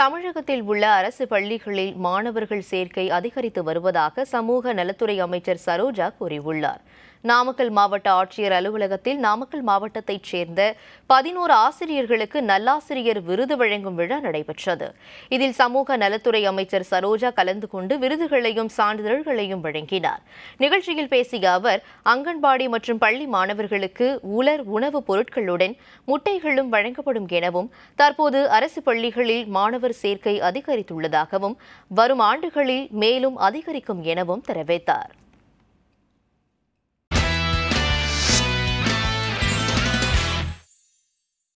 தமிழகத்தில் உள்ள அரசு பள்ளிகளில் மாணவர்கள் சேர்க்கை அதிகரித்து வருவதாக சமூக நலத்துறை அமைச்சர் சரோஜா கூறியுள்ளார் நாமக்கல் மாவட்ட ஆட்சியர் அலுவலகத்தில் நாமக்கல் மாவட்டத்தைச் சேர்ந்த பதினோரு ஆசிரியர்களுக்கு நல்லாசிரியர் விருது வழங்கும் விழா நடைபெற்றது இதில் சமூக நலத்துறை அமைச்சர் சரோஜா கலந்து கொண்டு விருதுகளையும் சான்றிதழ்களையும் வழங்கினார் நிகழ்ச்சியில் பேசிய அவர் அங்கன்வாடி மற்றும் பள்ளி மாணவர்களுக்கு உலர் உணவுப் பொருட்களுடன் முட்டைகளும் வழங்கப்படும் எனவும் தற்போது அரசு பள்ளிகளில் மாணவர் சேர்க்கை அதிகரித்துள்ளதாகவும் வரும் ஆண்டுகளில் மேலும் அதிகரிக்கும் எனவும் தெரிவித்தார்